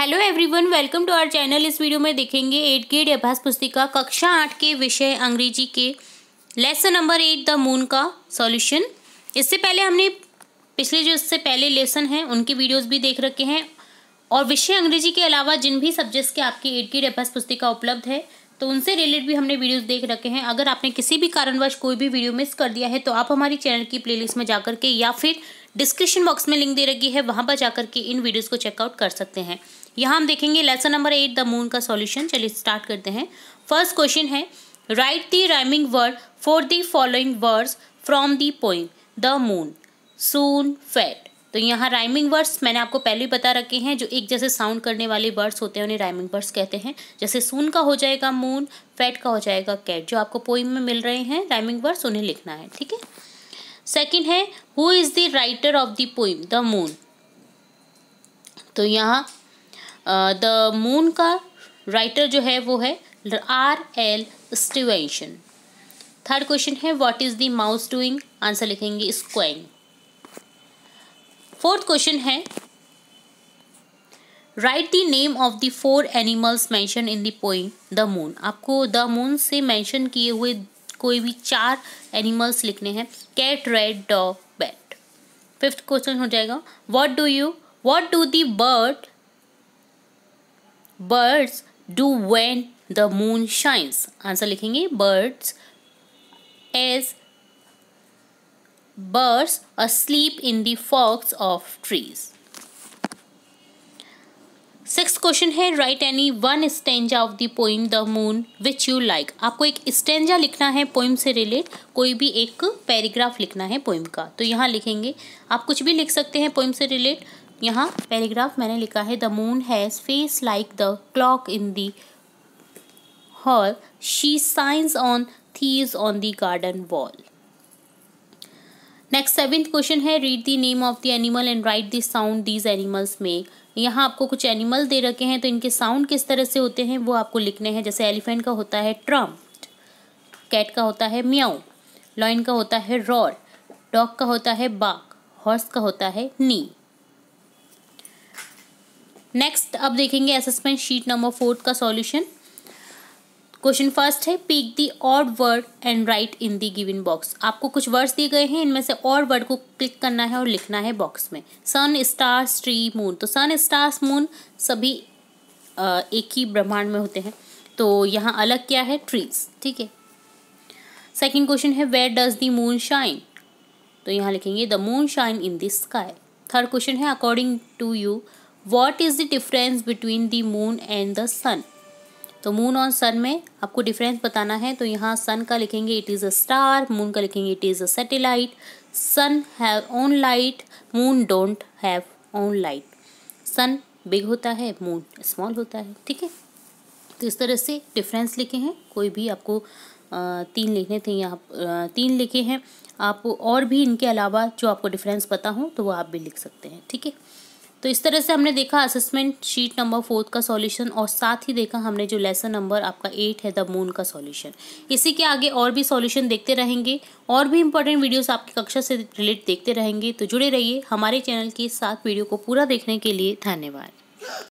hello everyone welcome to our channel इस video में देखेंगे एट ग्रेड अभ्यास पुस्तिका कक्षा आठ के विषय अंग्रेजी के lesson number eight the moon का सॉल्यूशन इससे पहले हमने पिछले जो इससे पहले लेसन हैं उनके वीडियोस भी देख रखे हैं और विषय अंग्रेजी के अलावा जिन भी सब्जेक्ट्स के आपकी एट ग्रेड अभ्यास पुस्तिका उपलब्ध है तो उनसे रिलेटेड भी हमने वीडियोज़ देख रखे हैं अगर आपने किसी भी कारणवश कोई भी वीडियो मिस कर दिया है तो आप हमारी चैनल की प्ले में जाकर के या फिर डिस्क्रिप्शन बॉक्स में लिंक दे रखी है वहाँ पर जाकर के इन वीडियोज़ को चेकआउट कर सकते हैं यहाँ हम देखेंगे lesson number eight the moon का सॉल्यूशन चलिए स्टार्ट करते हैं फर्स्ट क्वेश्चन है write the rhyming word for the following words from the poem the moon soon fat तो यहाँ राइमिंग वर्ड्स मैंने आपको पहले ही बता रखे हैं जो एक जैसे साउंड करने वाले वर्ड्स होते हैं उन्हें राइमिंग वर्ड्स कहते हैं जैसे सून का हो जाएगा मून फैट का हो जाएगा कैट जो आपको पोइम में मिल रहे हैं राइमिंग वर्ड्स उन्हें लिखना है ठीक है सेकेंड है who is the writer of the poem the moon तो यहाँ द मून का राइटर जो है वो है R L Stevenson third question है what is the mouse doing answer लिखेंगे स्क्वाइंग फोर्थ क्वेश्चन है write the name of the four animals mentioned in the poem the moon आपको द मून से मैंशन किए हुए कोई भी चार एनिमल्स लिखने हैं cat rat dog bat fifth question हो जाएगा what do you what do the bird birds do when the moon shines answer लिखेंगे birds as birds asleep in the forks of trees six question है write any one stanza of the poem the moon which you like आपको एक stanza लिखना है poem से relate कोई भी एक पैराग्राफ लिखना है पोइम का तो यहाँ लिखेंगे आप कुछ भी लिख सकते हैं पोइम से रिलेट यहाँ पैराग्राफ मैंने लिखा है the moon has face like the clock in the hall she shines on thieves on the garden wall next seventh question है read the name of the animal and write the sound these animals में यहाँ आपको कुछ animal दे रखे हैं तो इनके sound किस तरह से होते हैं वो आपको लिखने हैं जैसे एलिफेंट का होता है ट्रम्प कैट का होता है म्याऊ लॉइन का होता है रॉर डॉग का होता है बाक हॉर्स का होता है नी नेक्स्ट अब देखेंगे असेसमेंट शीट नंबर फोर्थ का सॉल्यूशन क्वेश्चन फर्स्ट है pick the odd word and write in the given box आपको कुछ वर्ड्स दिए गए हैं इनमें से और वर्ड को क्लिक करना है और लिखना है बॉक्स में सन स्टार्स ट्री मून तो सन स्टार्स मून सभी एक ही ब्रह्मांड में होते हैं तो यहाँ अलग क्या है ट्रीज ठीक है सेकेंड क्वेश्चन है where does the moon shine तो यहाँ लिखेंगे the moon shine in the sky third question है according to you what is the difference between the moon and the sun तो मून और सन में आपको डिफरेंस बताना है तो यहाँ सन का लिखेंगे it is a star moon का लिखेंगे it is a satellite sun have own light moon don't have own light sun big होता है मून स्मॉल होता है ठीक है तो इस तरह से डिफरेंस लिखे हैं कोई भी आपको तीन लिखने थे यहाँ तीन लिखे हैं आप और भी इनके अलावा जो आपको डिफरेंस पता हो तो वो आप भी लिख सकते हैं ठीक है तो इस तरह से हमने देखा असेसमेंट शीट नंबर फोर्थ का सॉल्यूशन और साथ ही देखा हमने जो लेसन नंबर आपका एट है द मून का सॉल्यूशन इसी के आगे और भी सॉल्यूशन देखते रहेंगे और भी इंपॉर्टेंट वीडियोस आपकी कक्षा से रिलेट देखते रहेंगे तो जुड़े रहिए हमारे चैनल के साथ वीडियो को पूरा देखने के लिए धन्यवाद